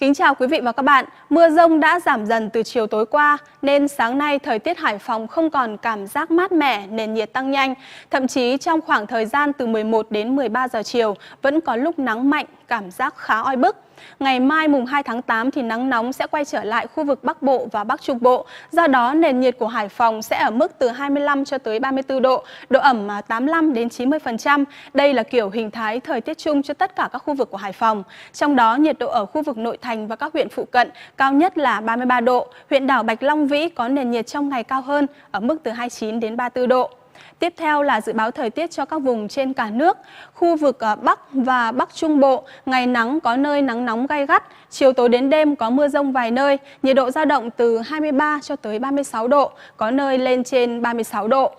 Kính chào quý vị và các bạn. Mưa rông đã giảm dần từ chiều tối qua, nên sáng nay thời tiết Hải Phòng không còn cảm giác mát mẻ, nền nhiệt tăng nhanh. Thậm chí trong khoảng thời gian từ 11 đến 13 giờ chiều, vẫn có lúc nắng mạnh, cảm giác khá oi bức. Ngày mai mùng 2 tháng 8 thì nắng nóng sẽ quay trở lại khu vực Bắc Bộ và Bắc Trung Bộ. Do đó nền nhiệt của Hải Phòng sẽ ở mức từ 25 cho tới 34 độ, độ ẩm 85 à, đến 90%. Đây là kiểu hình thái thời tiết chung cho tất cả các khu vực của Hải Phòng. Trong đó nhiệt độ ở khu vực nội thành và các huyện phụ cận cao nhất là 33 độ. Huyện đảo Bạch Long Vĩ có nền nhiệt trong ngày cao hơn ở mức từ 29 đến 34 độ. Tiếp theo là dự báo thời tiết cho các vùng trên cả nước. Khu vực ờ, Bắc và Bắc Trung Bộ, ngày nắng có nơi nắng nóng gay gắt, chiều tối đến đêm có mưa rông vài nơi, nhiệt độ dao động từ 23 cho tới 36 độ, có nơi lên trên 36 độ.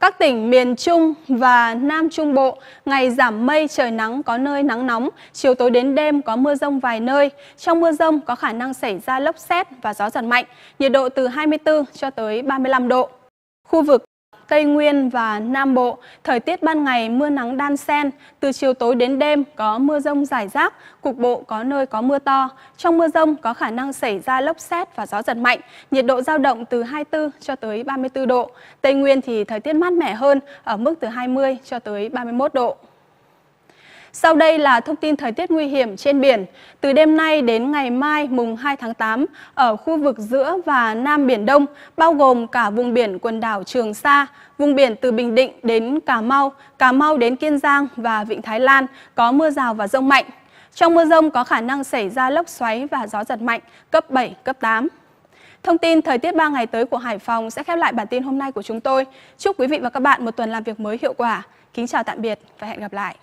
Các tỉnh miền Trung và Nam Trung Bộ, ngày giảm mây trời nắng có nơi nắng nóng, chiều tối đến đêm có mưa rông vài nơi. Trong mưa rông có khả năng xảy ra lốc xét và gió giật mạnh, nhiệt độ từ 24 cho tới 35 độ. Khu vực Tây Nguyên và Nam Bộ. Thời tiết ban ngày mưa nắng đan xen, từ chiều tối đến đêm có mưa rông rải rác, cục bộ có nơi có mưa to. Trong mưa rông có khả năng xảy ra lốc xét và gió giật mạnh, nhiệt độ giao động từ 24 cho tới 34 độ. Tây Nguyên thì thời tiết mát mẻ hơn ở mức từ 20 cho tới 31 độ. Sau đây là thông tin thời tiết nguy hiểm trên biển. Từ đêm nay đến ngày mai mùng 2 tháng 8 ở khu vực giữa và Nam Biển Đông, bao gồm cả vùng biển quần đảo Trường Sa, vùng biển từ Bình Định đến Cà Mau, Cà Mau đến Kiên Giang và Vịnh Thái Lan có mưa rào và rông mạnh. Trong mưa rông có khả năng xảy ra lốc xoáy và gió giật mạnh cấp 7, cấp 8. Thông tin thời tiết 3 ngày tới của Hải Phòng sẽ khép lại bản tin hôm nay của chúng tôi. Chúc quý vị và các bạn một tuần làm việc mới hiệu quả. Kính chào tạm biệt và hẹn gặp lại.